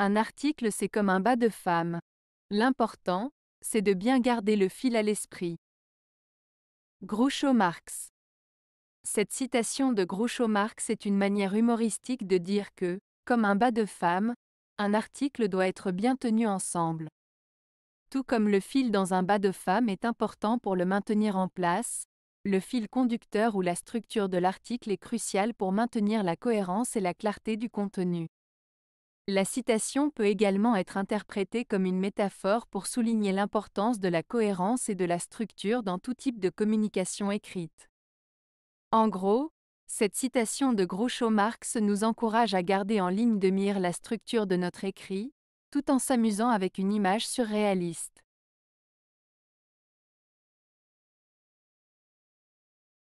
Un article c'est comme un bas de femme. L'important, c'est de bien garder le fil à l'esprit. Groucho Marx Cette citation de Groucho Marx est une manière humoristique de dire que, comme un bas de femme, un article doit être bien tenu ensemble. Tout comme le fil dans un bas de femme est important pour le maintenir en place, le fil conducteur ou la structure de l'article est crucial pour maintenir la cohérence et la clarté du contenu. La citation peut également être interprétée comme une métaphore pour souligner l'importance de la cohérence et de la structure dans tout type de communication écrite. En gros, cette citation de Groucho Marx nous encourage à garder en ligne de mire la structure de notre écrit, tout en s'amusant avec une image surréaliste.